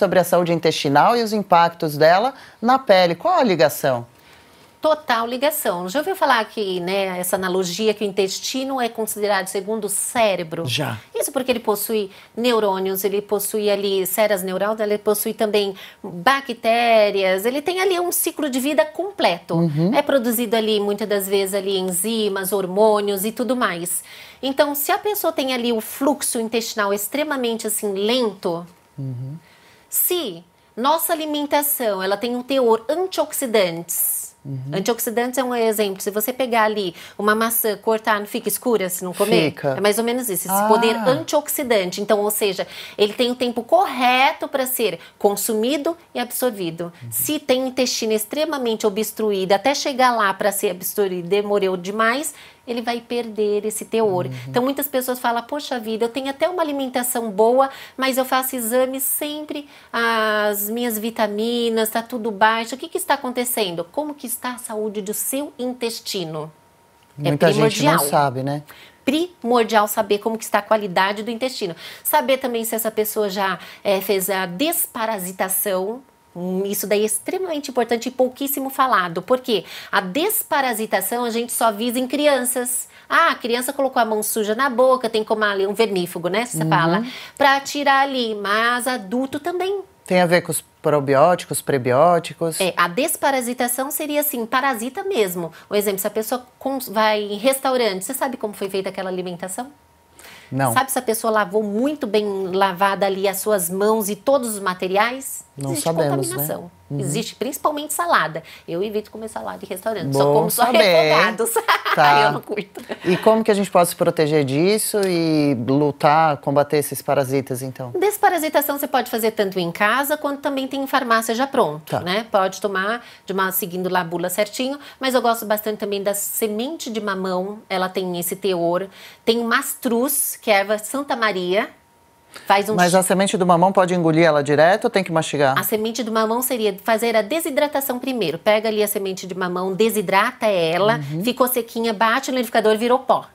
sobre a saúde intestinal e os impactos dela na pele. Qual a ligação? Total ligação. Já ouviu falar que, né, essa analogia que o intestino é considerado segundo o cérebro? Já. Isso porque ele possui neurônios, ele possui ali ceras neurais, ele possui também bactérias, ele tem ali um ciclo de vida completo. Uhum. É produzido ali, muitas das vezes, ali enzimas, hormônios e tudo mais. Então, se a pessoa tem ali o fluxo intestinal extremamente, assim, lento... Uhum se nossa alimentação ela tem um teor antioxidantes. Uhum. Antioxidantes é um exemplo. Se você pegar ali uma maçã, cortar, não fica escura se não comer? Fica. É mais ou menos isso. Esse ah. poder antioxidante. Então, ou seja, ele tem o tempo correto para ser consumido e absorvido. Uhum. Se tem o intestino extremamente obstruído, até chegar lá para ser absorvido, demorou demais, ele vai perder esse teor. Uhum. Então muitas pessoas falam: poxa vida, eu tenho até uma alimentação boa, mas eu faço exame sempre as minhas vitaminas está tudo baixo. O que, que está acontecendo? Como que está a saúde do seu intestino? É Muita é gente não sabe, né? primordial saber como que está a qualidade do intestino. Saber também se essa pessoa já é, fez a desparasitação, Hum, isso daí é extremamente importante e pouquíssimo falado, porque a desparasitação a gente só visa em crianças. Ah, a criança colocou a mão suja na boca, tem como ali um vermífugo, né? Você uhum. fala, para tirar ali, mas adulto também. Tem a ver com os probióticos, prebióticos? É, a desparasitação seria assim, parasita mesmo. Um exemplo, se a pessoa vai em restaurante, você sabe como foi feita aquela alimentação? Não. Sabe se a pessoa lavou muito bem lavada ali as suas mãos e todos os materiais? Não existe sabemos, né? contaminação. Né? Uhum. Existe principalmente salada. Eu evito comer salada em restaurante. Bom só como saber. só refogados. Tá. eu não curto. E como que a gente pode se proteger disso e lutar, combater esses parasitas, então? Desparasitação você pode fazer tanto em casa quanto também tem em farmácia já pronto, tá. né? Pode tomar de uma seguindo lá a bula certinho, mas eu gosto bastante também da semente de mamão, ela tem esse teor. Tem o mastruz, que é a erva Santa Maria, Faz um Mas a semente do mamão pode engolir ela direto ou tem que mastigar? A semente do mamão seria fazer a desidratação primeiro. Pega ali a semente de mamão, desidrata ela, uhum. ficou sequinha, bate no liquidificador e virou pó.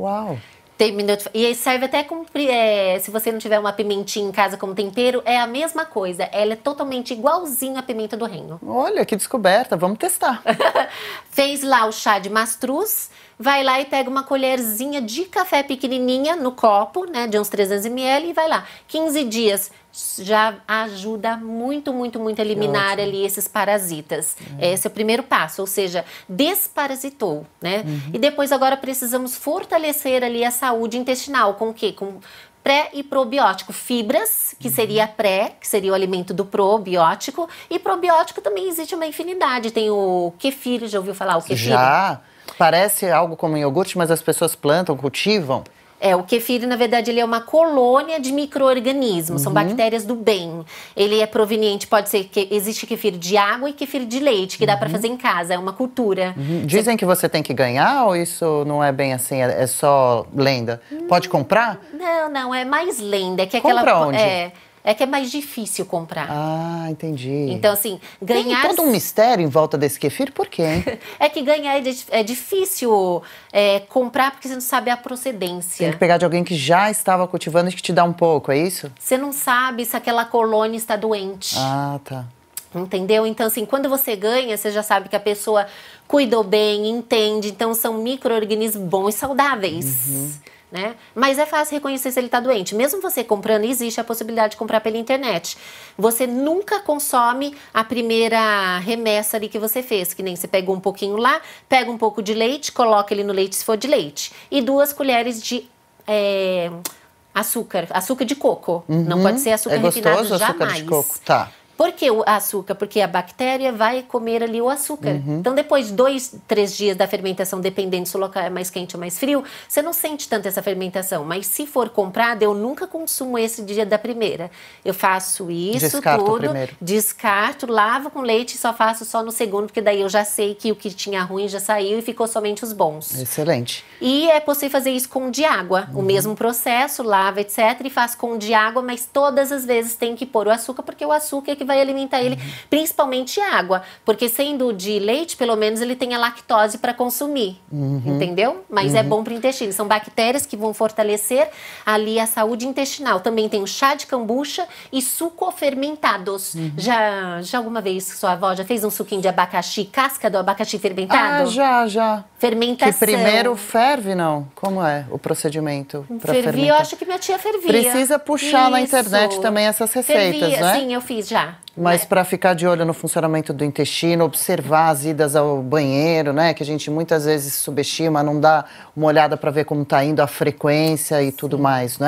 Uau! Terminou E aí serve até com. É, se você não tiver uma pimentinha em casa como tempero, é a mesma coisa. Ela é totalmente igualzinha à pimenta do reino. Olha, que descoberta. Vamos testar. Fez lá o chá de mastruz vai lá e pega uma colherzinha de café pequenininha no copo, né, de uns 300 ml e vai lá. 15 dias já ajuda muito, muito, muito a eliminar Ótimo. ali esses parasitas. Hum. Esse é o primeiro passo, ou seja, desparasitou, né? Uhum. E depois agora precisamos fortalecer ali a saúde intestinal com o quê? Com pré e probiótico, fibras, que uhum. seria pré, que seria o alimento do probiótico, e probiótico também existe uma infinidade, tem o kefir, já ouviu falar o kefir? Já. Parece algo como iogurte, mas as pessoas plantam, cultivam. É, o kefir, na verdade, ele é uma colônia de micro-organismos, uhum. são bactérias do bem. Ele é proveniente, pode ser que existe kefir de água e kefir de leite, que uhum. dá para fazer em casa, é uma cultura. Uhum. Dizem que você tem que ganhar ou isso não é bem assim, é, é só lenda? Pode comprar? Não, não, é mais lenda. É que Compra aquela, onde? É, é que é mais difícil comprar. Ah, entendi. Então, assim, ganhar. Tem todo um mistério em volta desse kefir, por quê? é que ganhar é, é, difícil é, comprar porque você não sabe a procedência. Tem que pegar de alguém que já estava cultivando e que te dá um pouco, é isso? Você não sabe se aquela colônia está doente. Ah, tá. Entendeu? Então, assim, quando você ganha, você já sabe que a pessoa cuidou bem, entende. Então, são micro-organismos bons e saudáveis. Uhum. Né? Mas é fácil reconhecer se ele está doente. Mesmo você comprando, existe a possibilidade de comprar pela internet. Você nunca consome a primeira remessa ali que você fez, que nem você pegou um pouquinho lá, pega um pouco de leite, coloca ele no leite se for de leite e duas colheres de é, açúcar, açúcar de coco. Uhum. Não pode ser açúcar é refinado gostoso, jamais. Açúcar de coco, tá. Por que o açúcar? Porque a bactéria vai comer ali o açúcar. Uhum. Então, depois de dois, três dias da fermentação, dependendo se o local é mais quente ou mais frio, você não sente tanto essa fermentação. Mas se for comprado, eu nunca consumo esse dia da primeira. Eu faço isso descarto tudo, descarto, lavo com leite e só faço só no segundo, porque daí eu já sei que o que tinha ruim já saiu e ficou somente os bons. Excelente. E é possível fazer isso com de água. Uhum. O mesmo processo, lava, etc. E faz com de água, mas todas as vezes tem que pôr o açúcar, porque o açúcar é que vai alimentar ele, uhum. principalmente água, porque sendo de leite, pelo menos ele tem a lactose para consumir, uhum. entendeu? Mas é uhum. é bom para o intestino. São bactérias que vão fortalecer ali a saúde intestinal. Também tem o chá de cambucha e suco fermentados. Uhum. Já, já alguma vez sua avó já fez um suquinho de abacaxi, casca do abacaxi fermentado? Ah, já, já. Fermentação. Que primeiro ferve, não? Como é o procedimento para Fermentar? Eu acho que minha tia fervia. Precisa puxar Isso. na internet também essas receitas, fervia, né? Sim, eu fiz já. Mas é. para ficar de olho no funcionamento do intestino, observar as idas ao banheiro, né? Que a gente muitas vezes subestima, não dá uma olhada para ver como está indo a frequência e tudo mais, né?